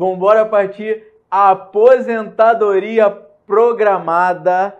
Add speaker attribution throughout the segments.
Speaker 1: Vamos embora partir aposentadoria programada.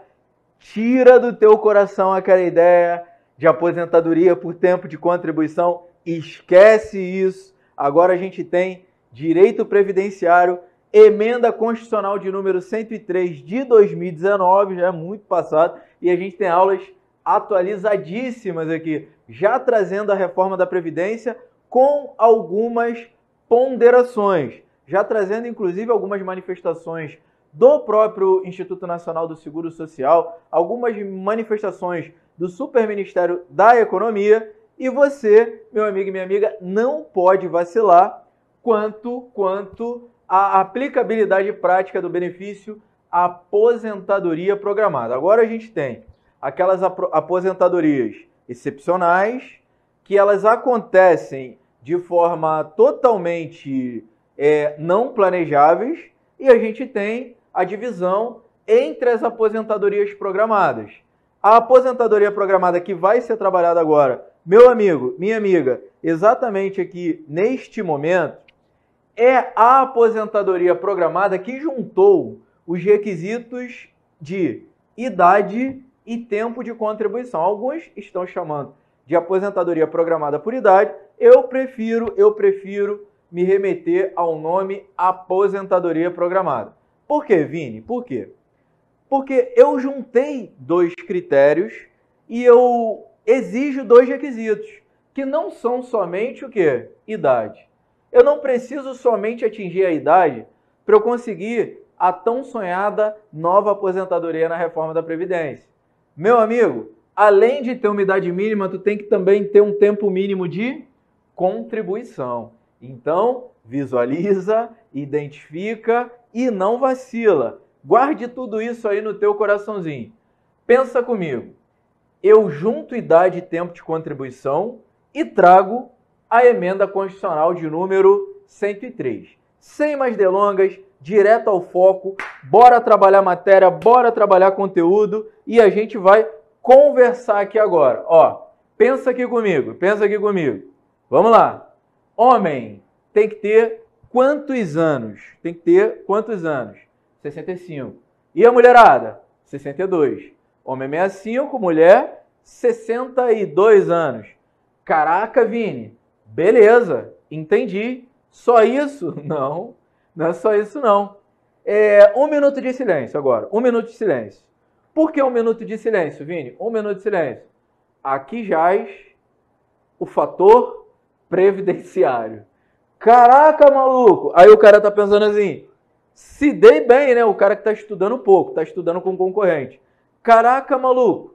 Speaker 1: Tira do teu coração aquela ideia de aposentadoria por tempo de contribuição. Esquece isso. Agora a gente tem direito previdenciário, emenda constitucional de número 103 de 2019, já é muito passado, e a gente tem aulas atualizadíssimas aqui, já trazendo a reforma da previdência com algumas ponderações já trazendo inclusive algumas manifestações do próprio Instituto Nacional do Seguro Social, algumas manifestações do Superministério da Economia. E você, meu amigo e minha amiga, não pode vacilar quanto quanto à aplicabilidade prática do benefício aposentadoria programada. Agora a gente tem aquelas aposentadorias excepcionais que elas acontecem de forma totalmente é, não planejáveis e a gente tem a divisão entre as aposentadorias programadas. A aposentadoria programada que vai ser trabalhada agora, meu amigo, minha amiga, exatamente aqui neste momento, é a aposentadoria programada que juntou os requisitos de idade e tempo de contribuição. Alguns estão chamando de aposentadoria programada por idade. Eu prefiro, eu prefiro me remeter ao nome aposentadoria programada. Por quê, Vini? Por quê? Porque eu juntei dois critérios e eu exijo dois requisitos, que não são somente o quê? Idade. Eu não preciso somente atingir a idade para eu conseguir a tão sonhada nova aposentadoria na reforma da Previdência. Meu amigo, além de ter uma idade mínima, tu tem que também ter um tempo mínimo de contribuição. Então, visualiza, identifica e não vacila. Guarde tudo isso aí no teu coraçãozinho. Pensa comigo. Eu junto idade e tempo de contribuição e trago a emenda constitucional de número 103. Sem mais delongas, direto ao foco, bora trabalhar matéria, bora trabalhar conteúdo e a gente vai conversar aqui agora. Ó, pensa aqui comigo, pensa aqui comigo. Vamos lá. Homem tem que ter quantos anos? Tem que ter quantos anos? 65. E a mulherada? 62. Homem 65, mulher 62 anos. Caraca, Vini, beleza, entendi. Só isso? Não, não é só isso não. É, um minuto de silêncio agora, um minuto de silêncio. Por que um minuto de silêncio, Vini? Um minuto de silêncio. Aqui jaz o fator previdenciário. Caraca, maluco! Aí o cara tá pensando assim, se dei bem, né? O cara que tá estudando pouco, tá estudando com concorrente. Caraca, maluco!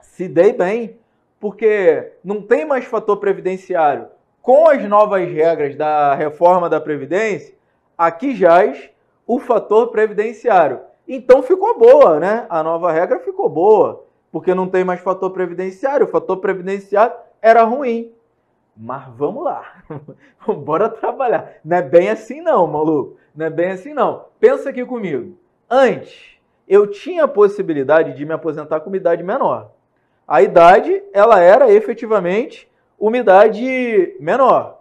Speaker 1: Se dei bem, porque não tem mais fator previdenciário. Com as novas regras da reforma da Previdência, aqui jaz o fator previdenciário. Então ficou boa, né? A nova regra ficou boa, porque não tem mais fator previdenciário. O fator previdenciário era ruim. Mas vamos lá, bora trabalhar. Não é bem assim não, maluco. Não é bem assim não. Pensa aqui comigo. Antes, eu tinha a possibilidade de me aposentar com uma idade menor. A idade, ela era efetivamente uma idade menor.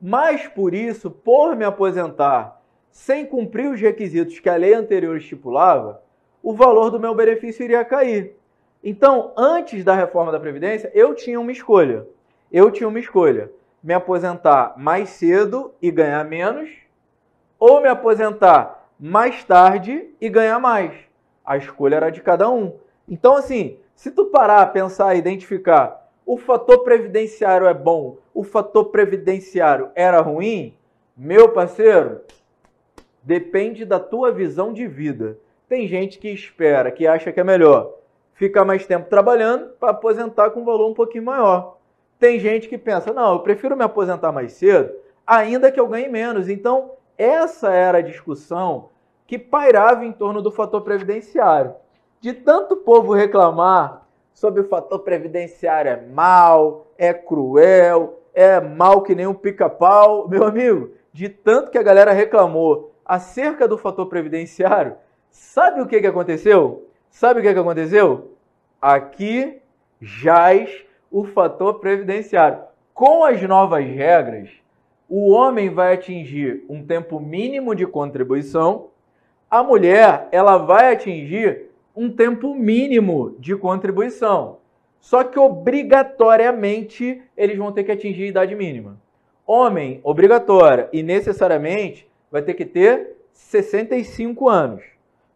Speaker 1: Mas por isso, por me aposentar sem cumprir os requisitos que a lei anterior estipulava, o valor do meu benefício iria cair. Então, antes da reforma da Previdência, eu tinha uma escolha eu tinha uma escolha: me aposentar mais cedo e ganhar menos, ou me aposentar mais tarde e ganhar mais. A escolha era de cada um. Então, assim, se tu parar, pensar, identificar o fator previdenciário é bom, o fator previdenciário era ruim, meu parceiro, depende da tua visão de vida. Tem gente que espera, que acha que é melhor ficar mais tempo trabalhando para aposentar com um valor um pouquinho maior. Tem gente que pensa, não, eu prefiro me aposentar mais cedo, ainda que eu ganhe menos. Então, essa era a discussão que pairava em torno do fator previdenciário. De tanto povo reclamar sobre o fator previdenciário é mal, é cruel, é mal que nem um pica-pau, meu amigo, de tanto que a galera reclamou acerca do fator previdenciário, sabe o que, que aconteceu? Sabe o que, que aconteceu? Aqui jaz o fator previdenciário. Com as novas regras, o homem vai atingir um tempo mínimo de contribuição, a mulher ela vai atingir um tempo mínimo de contribuição. Só que obrigatoriamente eles vão ter que atingir a idade mínima. Homem, obrigatória e necessariamente vai ter que ter 65 anos.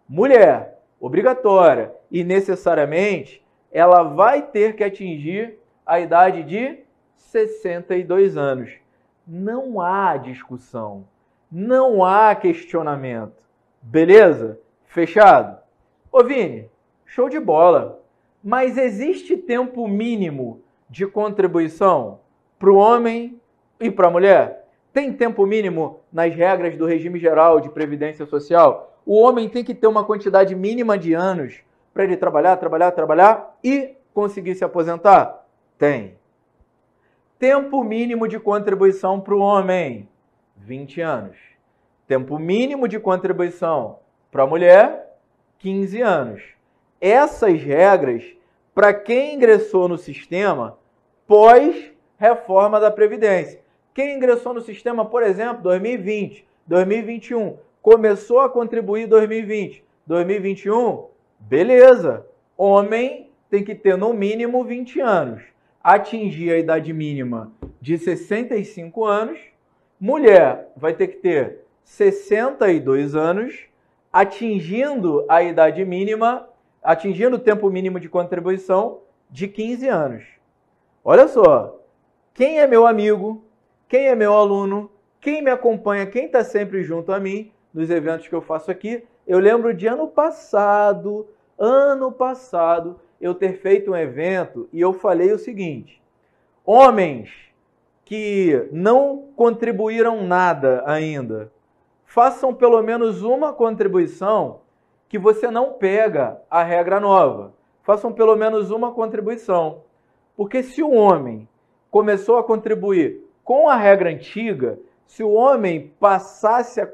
Speaker 1: Mulher, obrigatória e necessariamente ela vai ter que atingir a idade de 62 anos. Não há discussão, não há questionamento. Beleza? Fechado? Ô Vini, show de bola. Mas existe tempo mínimo de contribuição para o homem e para a mulher? Tem tempo mínimo nas regras do regime geral de previdência social? O homem tem que ter uma quantidade mínima de anos para ele trabalhar, trabalhar, trabalhar e conseguir se aposentar? Tem. Tempo mínimo de contribuição para o homem: 20 anos. Tempo mínimo de contribuição para a mulher: 15 anos. Essas regras para quem ingressou no sistema pós-reforma da Previdência. Quem ingressou no sistema, por exemplo, 2020, 2021, começou a contribuir 2020, 2021, beleza. Homem tem que ter no mínimo 20 anos atingir a idade mínima de 65 anos, mulher vai ter que ter 62 anos, atingindo a idade mínima, atingindo o tempo mínimo de contribuição de 15 anos. Olha só, quem é meu amigo, quem é meu aluno, quem me acompanha, quem está sempre junto a mim nos eventos que eu faço aqui, eu lembro de ano passado, ano passado, eu ter feito um evento e eu falei o seguinte: homens que não contribuíram nada ainda, façam pelo menos uma contribuição que você não pega a regra nova. Façam pelo menos uma contribuição. Porque se o homem começou a contribuir com a regra antiga, se o homem passasse a,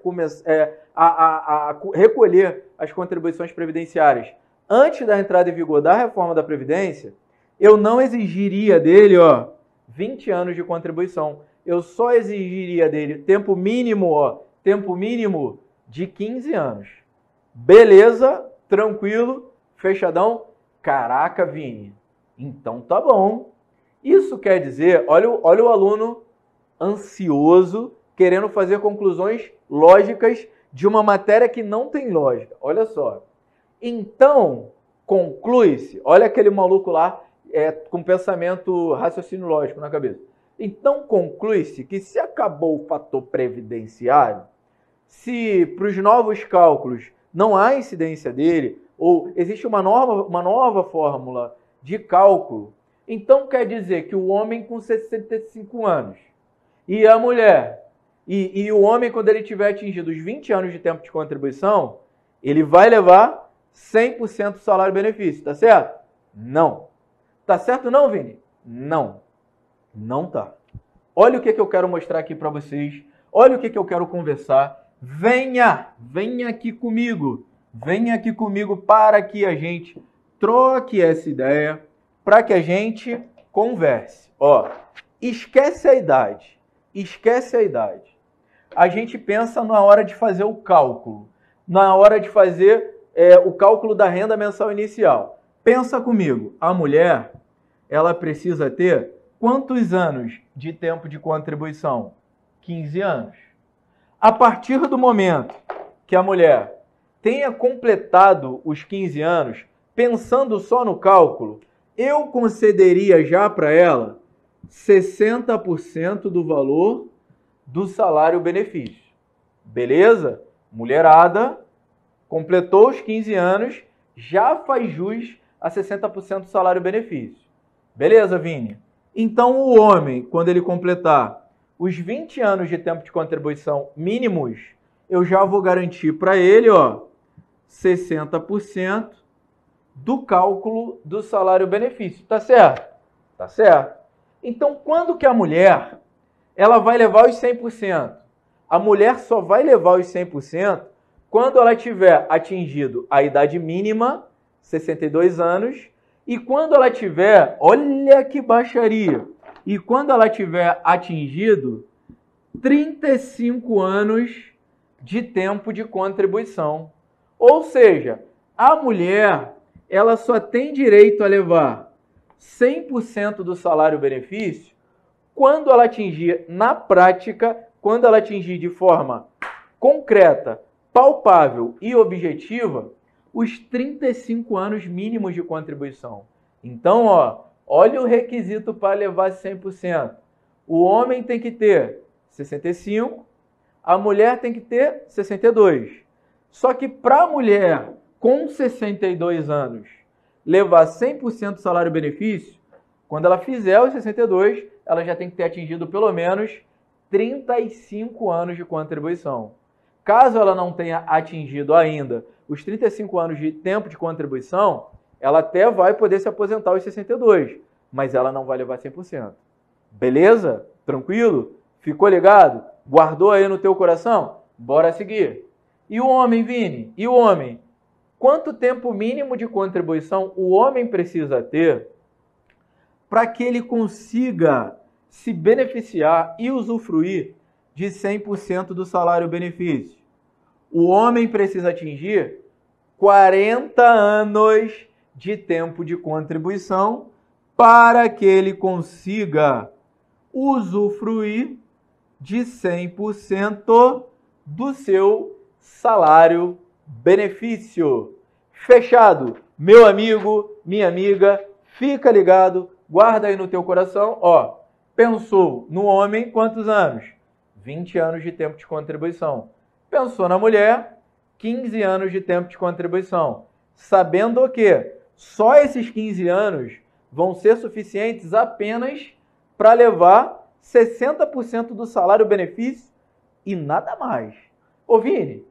Speaker 1: é, a, a, a recolher as contribuições previdenciárias antes da entrada em vigor da reforma da Previdência, eu não exigiria dele ó, 20 anos de contribuição. Eu só exigiria dele tempo mínimo, ó, tempo mínimo de 15 anos. Beleza, tranquilo, fechadão. Caraca, Vini, então tá bom. Isso quer dizer, olha, olha o aluno ansioso, querendo fazer conclusões lógicas de uma matéria que não tem lógica. Olha só. Então, conclui-se, olha aquele maluco lá é, com pensamento raciocínio lógico na cabeça. Então, conclui-se que se acabou o fator previdenciário, se para os novos cálculos não há incidência dele, ou existe uma nova, uma nova fórmula de cálculo, então quer dizer que o homem com 65 anos e a mulher, e, e o homem quando ele tiver atingido os 20 anos de tempo de contribuição, ele vai levar 100% salário-benefício, tá certo? Não. Tá certo não, Vini? Não. Não tá. Olha o que, que eu quero mostrar aqui para vocês. Olha o que, que eu quero conversar. Venha, venha aqui comigo. Venha aqui comigo para que a gente troque essa ideia, para que a gente converse. Ó, esquece a idade. Esquece a idade. A gente pensa na hora de fazer o cálculo, na hora de fazer é, o cálculo da renda mensal inicial. Pensa comigo, a mulher ela precisa ter quantos anos de tempo de contribuição? 15 anos. A partir do momento que a mulher tenha completado os 15 anos, pensando só no cálculo, eu concederia já para ela 60% do valor do salário benefício. Beleza? Mulherada, completou os 15 anos, já faz jus a 60% do salário-benefício. Beleza, Vini? Então, o homem, quando ele completar os 20 anos de tempo de contribuição mínimos, eu já vou garantir para ele, ó, 60% do cálculo do salário-benefício, tá certo? Tá certo? Então, quando que a mulher, ela vai levar os 100%? A mulher só vai levar os 100% quando ela tiver atingido a idade mínima, 62 anos, e quando ela tiver, olha que baixaria, e quando ela tiver atingido 35 anos de tempo de contribuição. Ou seja, a mulher, ela só tem direito a levar 100% do salário-benefício quando ela atingir na prática, quando ela atingir de forma concreta palpável e objetiva os 35 anos mínimos de contribuição. Então, ó, olha o requisito para levar 100%. O homem tem que ter 65, a mulher tem que ter 62. Só que para a mulher com 62 anos levar 100% do salário-benefício, quando ela fizer os 62, ela já tem que ter atingido pelo menos 35 anos de contribuição. Caso ela não tenha atingido ainda os 35 anos de tempo de contribuição, ela até vai poder se aposentar aos 62, mas ela não vai levar 100%. Beleza? Tranquilo? Ficou ligado? Guardou aí no teu coração? Bora seguir. E o homem, Vini? E o homem? Quanto tempo mínimo de contribuição o homem precisa ter para que ele consiga se beneficiar e usufruir de 100% do salário benefício? o homem precisa atingir 40 anos de tempo de contribuição para que ele consiga usufruir de 100% do seu salário benefício. Fechado, meu amigo, minha amiga, fica ligado, guarda aí no teu coração, ó, pensou no homem quantos anos? 20 anos de tempo de contribuição. Pensou na mulher, 15 anos de tempo de contribuição. Sabendo que só esses 15 anos vão ser suficientes apenas para levar 60% do salário-benefício e nada mais. Ô Vini,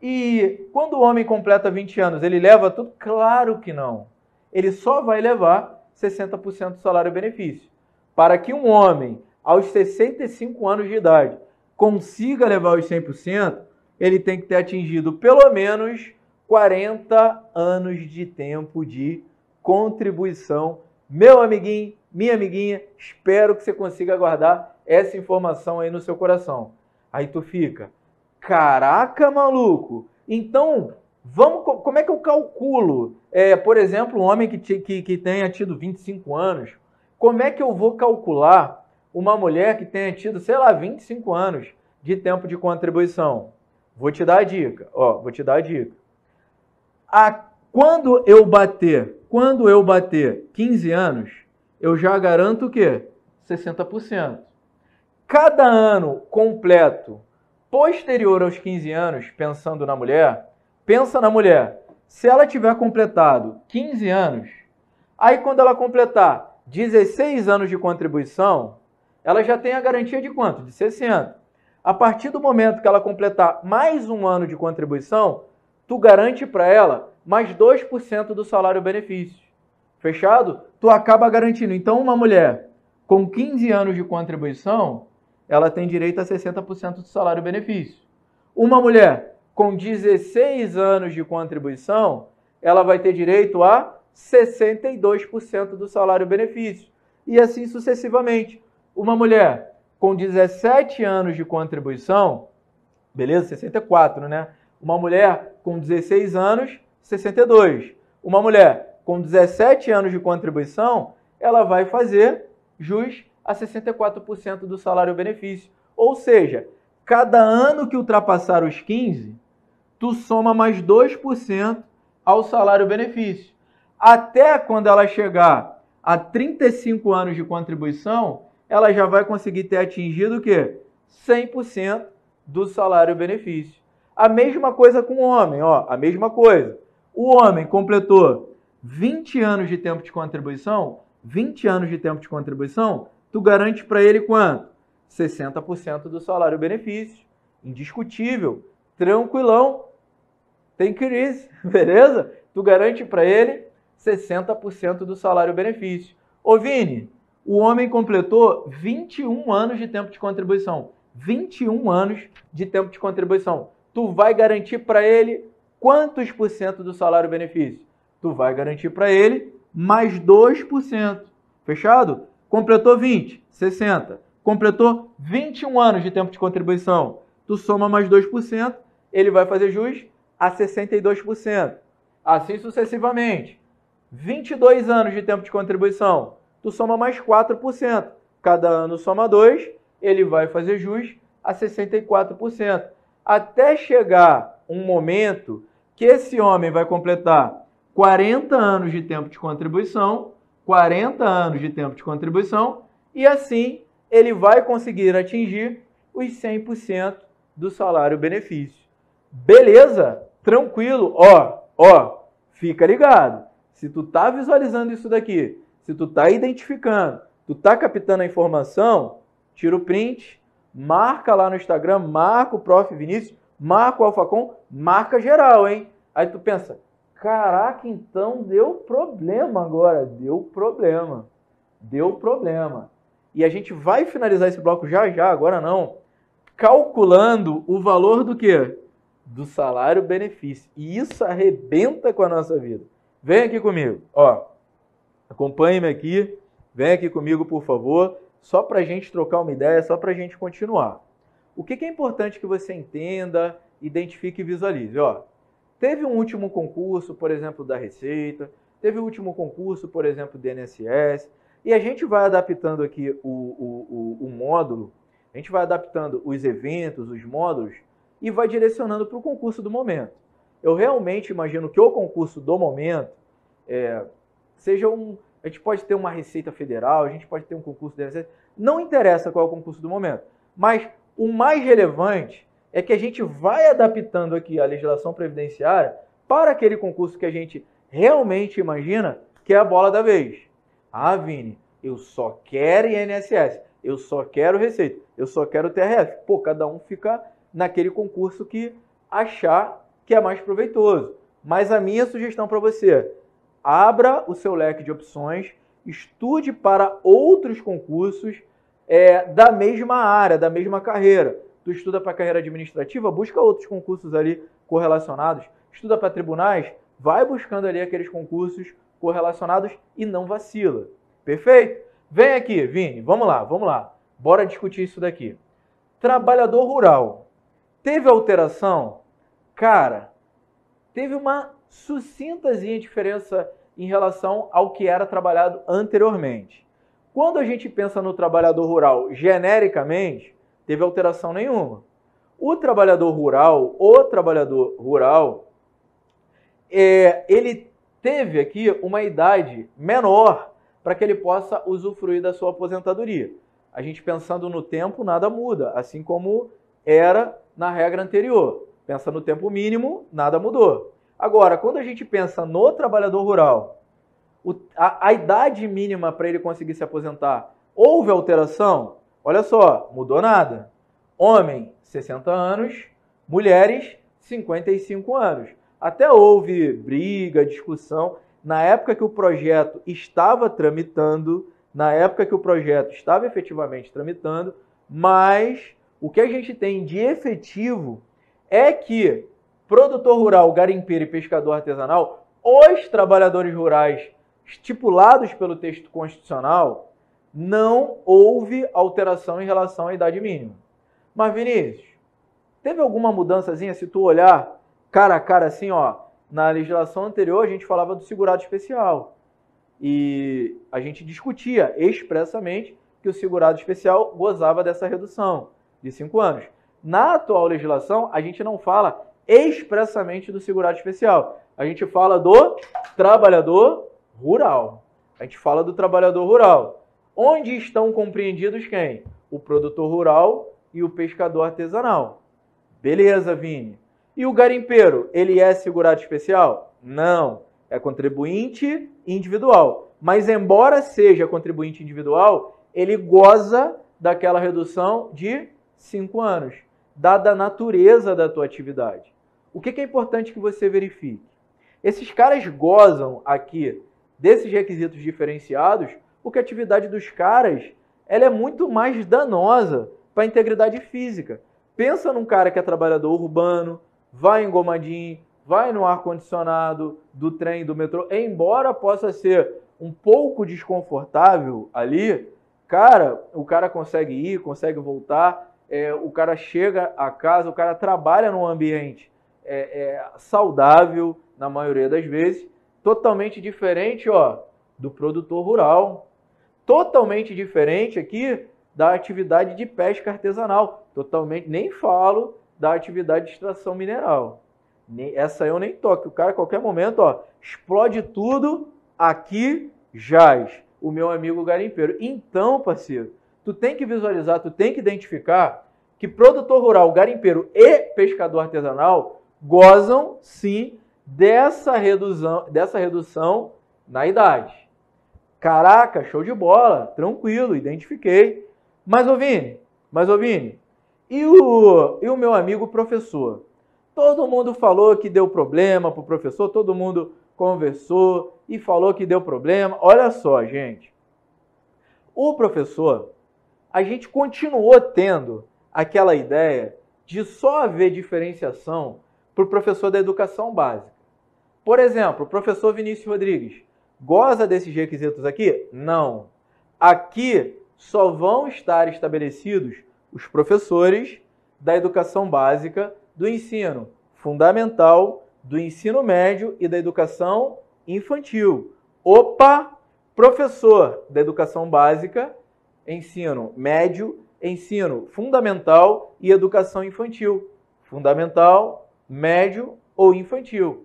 Speaker 1: e quando o homem completa 20 anos, ele leva tudo? Claro que não. Ele só vai levar 60% do salário-benefício. Para que um homem aos 65 anos de idade consiga levar os 100%, ele tem que ter atingido pelo menos 40 anos de tempo de contribuição. Meu amiguinho, minha amiguinha, espero que você consiga guardar essa informação aí no seu coração. Aí tu fica, caraca, maluco! Então, vamos, como é que eu calculo? É, por exemplo, um homem que, que, que tenha tido 25 anos, como é que eu vou calcular uma mulher que tenha tido, sei lá, 25 anos de tempo de contribuição? Vou te dar a dica, ó, vou te dar a dica. A, quando eu bater, quando eu bater 15 anos, eu já garanto o quê? 60%. Cada ano completo posterior aos 15 anos, pensando na mulher, pensa na mulher. Se ela tiver completado 15 anos, aí quando ela completar 16 anos de contribuição, ela já tem a garantia de quanto? De 60. A partir do momento que ela completar mais um ano de contribuição, tu garante para ela mais 2% do salário-benefício. Fechado? Tu acaba garantindo. Então, uma mulher com 15 anos de contribuição, ela tem direito a 60% do salário-benefício. Uma mulher com 16 anos de contribuição, ela vai ter direito a 62% do salário-benefício. E assim sucessivamente. Uma mulher com 17 anos de contribuição, beleza? 64, né? Uma mulher com 16 anos, 62. Uma mulher com 17 anos de contribuição, ela vai fazer jus a 64% do salário-benefício. Ou seja, cada ano que ultrapassar os 15, tu soma mais 2% ao salário-benefício. Até quando ela chegar a 35 anos de contribuição, ela já vai conseguir ter atingido o quê? 100% do salário-benefício. A mesma coisa com o homem, ó, a mesma coisa. O homem completou 20 anos de tempo de contribuição, 20 anos de tempo de contribuição, tu garante para ele quanto? 60% do salário-benefício. Indiscutível, tranquilão, tem crise, beleza? Tu garante para ele 60% do salário-benefício. Ô Vini, o homem completou 21 anos de tempo de contribuição. 21 anos de tempo de contribuição. Tu vai garantir para ele quantos por cento do salário benefício? Tu vai garantir para ele mais 2%. Fechado? Completou 20, 60. Completou 21 anos de tempo de contribuição. Tu soma mais 2%, ele vai fazer jus a 62%. Assim sucessivamente. 22 anos de tempo de contribuição tu soma mais 4%. Cada ano soma 2, ele vai fazer jus a 64%. Até chegar um momento que esse homem vai completar 40 anos de tempo de contribuição, 40 anos de tempo de contribuição, e assim ele vai conseguir atingir os 100% do salário-benefício. Beleza? Tranquilo? Ó, ó, fica ligado. Se tu tá visualizando isso daqui se tu tá identificando, tu tá captando a informação, tira o print, marca lá no Instagram, marca o Prof. Vinícius, marca o Alfacom, marca geral, hein? Aí tu pensa, caraca, então deu problema agora, deu problema, deu problema. E a gente vai finalizar esse bloco já já, agora não, calculando o valor do quê? Do salário-benefício. E isso arrebenta com a nossa vida. Vem aqui comigo, ó. Acompanhe-me aqui, vem aqui comigo, por favor, só para a gente trocar uma ideia, só para a gente continuar. O que, é importante que você entenda, identifique e visualize? Ó, teve um último concurso, por exemplo, da Receita, teve o um último concurso, por exemplo, do INSS, e a gente vai adaptando aqui o, o, o, o módulo, a gente vai adaptando os eventos, os módulos, e vai direcionando para o concurso do momento. Eu realmente imagino que o concurso do momento, é, seja um. A gente pode ter uma Receita Federal, a gente pode ter um concurso da Receita. Não interessa qual é o concurso do momento. Mas o mais relevante é que a gente vai adaptando aqui a legislação previdenciária para aquele concurso que a gente realmente imagina que é a bola da vez. Ah, Vini, eu só quero INSS, eu só quero Receita, eu só quero TRF. Pô, cada um fica naquele concurso que achar que é mais proveitoso. Mas a minha sugestão para você abra o seu leque de opções, estude para outros concursos é, da mesma área, da mesma carreira. Tu estuda para carreira administrativa, busca outros concursos ali correlacionados. Estuda para tribunais, vai buscando ali aqueles concursos correlacionados e não vacila. Perfeito? Vem aqui, Vini, vamos lá, vamos lá. Bora discutir isso daqui. Trabalhador rural. Teve alteração? Cara, teve uma sucintazinha a diferença em relação ao que era trabalhado anteriormente. Quando a gente pensa no trabalhador rural genericamente, teve alteração nenhuma. O trabalhador rural, o trabalhador rural, é, ele teve aqui uma idade menor para que ele possa usufruir da sua aposentadoria. A gente pensando no tempo, nada muda, assim como era na regra anterior. Pensa no tempo mínimo, nada mudou. Agora, quando a gente pensa no trabalhador rural, o, a, a idade mínima para ele conseguir se aposentar, houve alteração? Olha só, mudou nada. Homem, 60 anos, mulheres, 55 anos. Até houve briga, discussão. Na época que o projeto estava tramitando, na época que o projeto estava efetivamente tramitando, mas o que a gente tem de efetivo é que produtor rural, garimpeiro e pescador artesanal, os trabalhadores rurais estipulados pelo texto constitucional, não houve alteração em relação à idade mínima. Mas, Vinícius, teve alguma mudançazinha? Se tu olhar cara a cara assim, ó, na legislação anterior a gente falava do segurado especial. E a gente discutia expressamente que o segurado especial gozava dessa redução de cinco anos. Na atual legislação, a gente não fala expressamente do segurado especial. A gente fala do trabalhador rural. A gente fala do trabalhador rural. Onde estão compreendidos quem? O produtor rural e o pescador artesanal. Beleza, Vini. E o garimpeiro, ele é segurado especial? Não. É contribuinte individual. Mas, embora seja contribuinte individual, ele goza daquela redução de cinco anos dada a natureza da tua atividade. O que, é importante que você verifique? Esses caras gozam aqui desses requisitos diferenciados porque a atividade dos caras ela é muito mais danosa para a integridade física. Pensa num cara que é trabalhador urbano, vai engomadinho, vai no ar-condicionado do trem, do metrô, embora possa ser um pouco desconfortável ali, cara, o cara consegue ir, consegue voltar, é, o cara chega a casa, o cara trabalha num ambiente é, é, saudável, na maioria das vezes, totalmente diferente ó, do produtor rural, totalmente diferente aqui da atividade de pesca artesanal, totalmente, nem falo da atividade de extração mineral. Nem, essa eu nem toco, o cara a qualquer momento ó, explode tudo, aqui jaz o meu amigo garimpeiro. Então, parceiro, tu tem que visualizar, tu tem que identificar que produtor rural, garimpeiro e pescador artesanal gozam sim dessa redução, dessa redução na idade. Caraca, show de bola, tranquilo, identifiquei. Mas, Ovini, mas, Ovini, e o, e o meu amigo professor? Todo mundo falou que deu problema para o professor, todo mundo conversou e falou que deu problema. Olha só, gente. O professor, a gente continuou tendo aquela ideia de só haver diferenciação para o professor da educação básica. Por exemplo, o professor Vinícius Rodrigues goza desses requisitos aqui? Não. Aqui só vão estar estabelecidos os professores da educação básica, do ensino fundamental, do ensino médio e da educação infantil. Opa! Professor da educação básica ensino médio, ensino fundamental e educação infantil. Fundamental, médio ou infantil.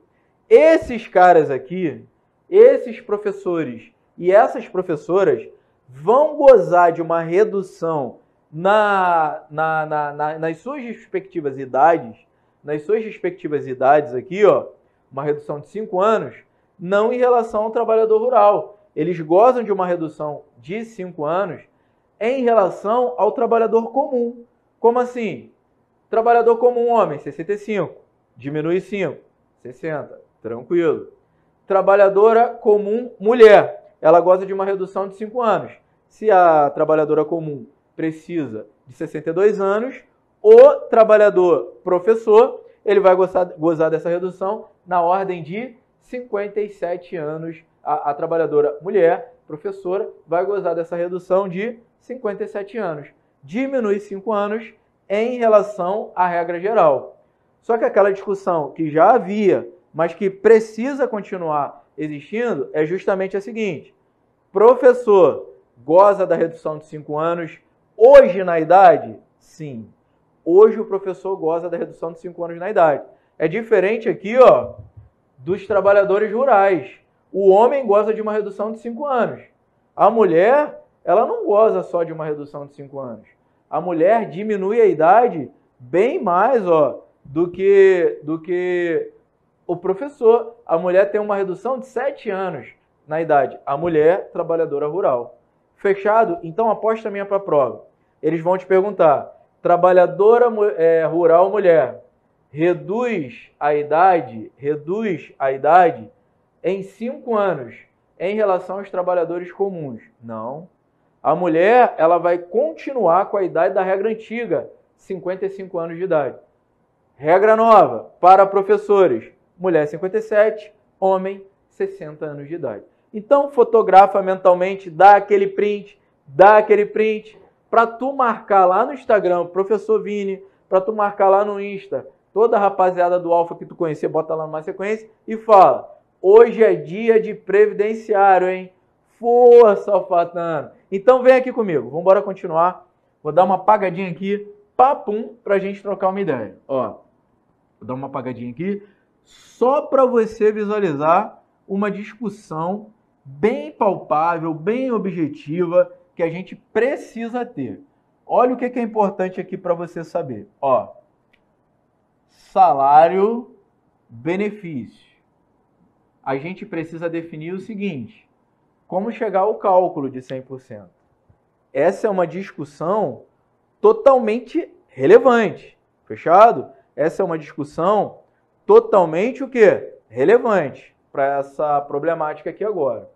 Speaker 1: Esses caras aqui, esses professores e essas professoras vão gozar de uma redução na, na, na, na, nas suas respectivas idades, nas suas respectivas idades aqui, ó, uma redução de 5 anos, não em relação ao trabalhador rural. Eles gozam de uma redução de 5 anos em relação ao trabalhador comum. Como assim? Trabalhador comum homem, 65, diminui 5, 60, tranquilo. Trabalhadora comum mulher, ela goza de uma redução de 5 anos. Se a trabalhadora comum precisa de 62 anos, o trabalhador professor, ele vai gozar, gozar dessa redução na ordem de 57 anos. A, a trabalhadora mulher, professora, vai gozar dessa redução de 57 anos. Diminui 5 anos em relação à regra geral. Só que aquela discussão que já havia, mas que precisa continuar existindo, é justamente a seguinte: professor goza da redução de 5 anos hoje na idade? Sim. Hoje o professor goza da redução de 5 anos na idade. É diferente aqui, ó, dos trabalhadores rurais. O homem goza de uma redução de 5 anos. A mulher ela não goza só de uma redução de 5 anos. A mulher diminui a idade bem mais ó, do, que, do que o professor. A mulher tem uma redução de 7 anos na idade. A mulher trabalhadora rural. Fechado? Então aposta minha para a prova. Eles vão te perguntar: trabalhadora é, rural mulher reduz a idade, reduz a idade em 5 anos em relação aos trabalhadores comuns? Não. A mulher, ela vai continuar com a idade da regra antiga, 55 anos de idade. Regra nova para professores: mulher 57, homem 60 anos de idade. Então fotografa mentalmente, dá aquele print, dá aquele print para tu marcar lá no Instagram, professor Vini, para tu marcar lá no Insta, toda a rapaziada do Alfa que tu conhecer, bota lá numa sequência e fala: "Hoje é dia de previdenciário, hein? Força, Alfatano. Então vem aqui comigo, vamos embora continuar. Vou dar uma apagadinha aqui, papum, a gente trocar uma ideia. Ó, vou dar uma apagadinha aqui, só para você visualizar uma discussão bem palpável, bem objetiva, que a gente precisa ter. Olha o que é importante aqui para você saber. Ó, salário, benefício. A gente precisa definir o seguinte: como chegar ao cálculo de 100%. Essa é uma discussão totalmente relevante, fechado? Essa é uma discussão totalmente o quê? Relevante para essa problemática aqui agora.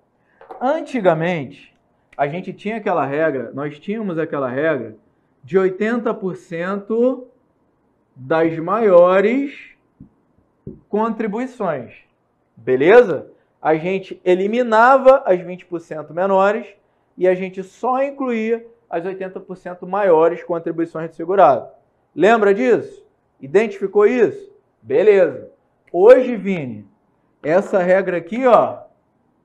Speaker 1: Antigamente, a gente tinha aquela regra, nós tínhamos aquela regra de 80% das maiores contribuições. Beleza? a gente eliminava as 20% menores e a gente só incluía as 80% maiores contribuições de segurado. Lembra disso? Identificou isso? Beleza. Hoje, Vini, essa regra aqui, ó,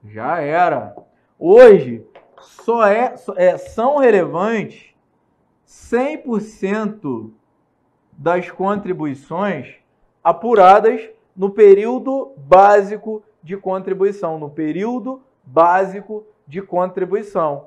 Speaker 1: já era. Hoje só é, só é são relevantes 100% das contribuições apuradas no período básico de contribuição, no período básico de contribuição.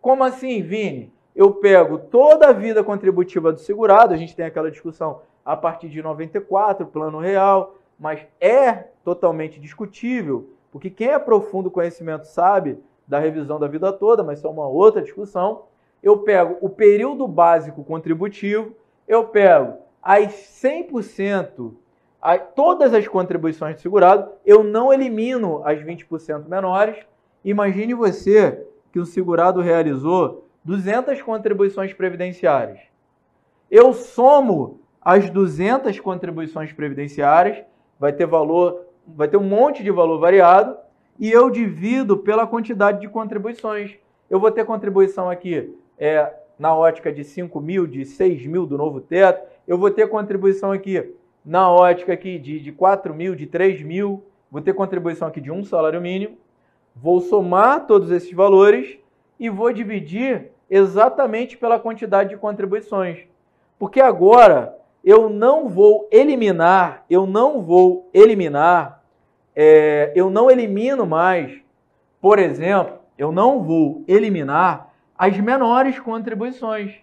Speaker 1: Como assim, Vini? Eu pego toda a vida contributiva do segurado, a gente tem aquela discussão a partir de 94, plano real, mas é totalmente discutível, porque quem é profundo conhecimento sabe da revisão da vida toda, mas isso é uma outra discussão. Eu pego o período básico contributivo, eu pego as 100% a, todas as contribuições do segurado, eu não elimino as 20% menores. Imagine você que o segurado realizou 200 contribuições previdenciárias. Eu somo as 200 contribuições previdenciárias, vai ter valor, vai ter um monte de valor variado, e eu divido pela quantidade de contribuições. Eu vou ter contribuição aqui é, na ótica de 5 mil, de 6 mil do novo teto, eu vou ter contribuição aqui na ótica aqui de, de 4 mil, de 3 mil, vou ter contribuição aqui de um salário mínimo, vou somar todos esses valores e vou dividir exatamente pela quantidade de contribuições. Porque agora eu não vou eliminar, eu não vou eliminar, é, eu não elimino mais, por exemplo, eu não vou eliminar as menores contribuições.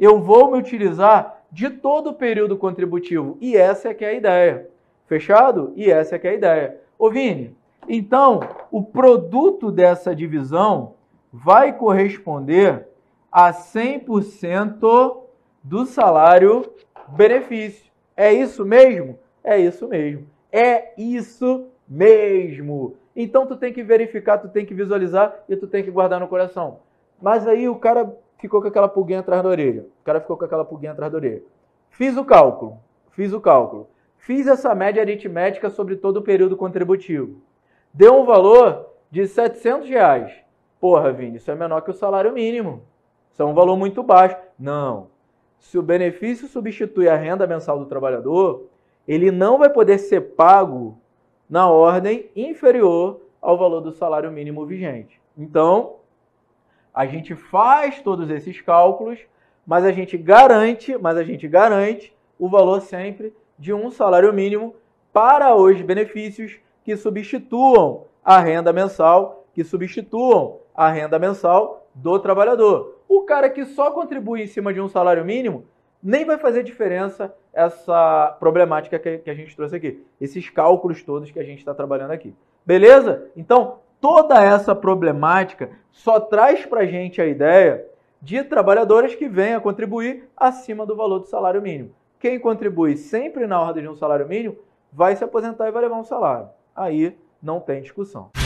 Speaker 1: Eu vou me utilizar de todo o período contributivo. E essa é que é a ideia. Fechado? E essa é que é a ideia. Ô Vini, então o produto dessa divisão vai corresponder a 100% do salário benefício. É isso mesmo? É isso mesmo. É isso mesmo. Então tu tem que verificar, tu tem que visualizar e tu tem que guardar no coração. Mas aí o cara ficou com aquela pulguinha atrás da orelha. O cara ficou com aquela pulguinha atrás da orelha. Fiz o cálculo, fiz o cálculo. Fiz essa média aritmética sobre todo o período contributivo. Deu um valor de 700 reais. Porra, Vini, isso é menor que o salário mínimo. Isso é um valor muito baixo. Não. Se o benefício substitui a renda mensal do trabalhador, ele não vai poder ser pago na ordem inferior ao valor do salário mínimo vigente. Então, a gente faz todos esses cálculos, mas a gente garante, mas a gente garante o valor sempre de um salário mínimo para os benefícios que substituam a renda mensal, que substituam a renda mensal do trabalhador. O cara que só contribui em cima de um salário mínimo nem vai fazer diferença essa problemática que a gente trouxe aqui, esses cálculos todos que a gente está trabalhando aqui. Beleza? Então, toda essa problemática só traz para a gente a ideia de trabalhadores que venham a contribuir acima do valor do salário mínimo. Quem contribui sempre na ordem de um salário mínimo vai se aposentar e vai levar um salário. Aí não tem discussão.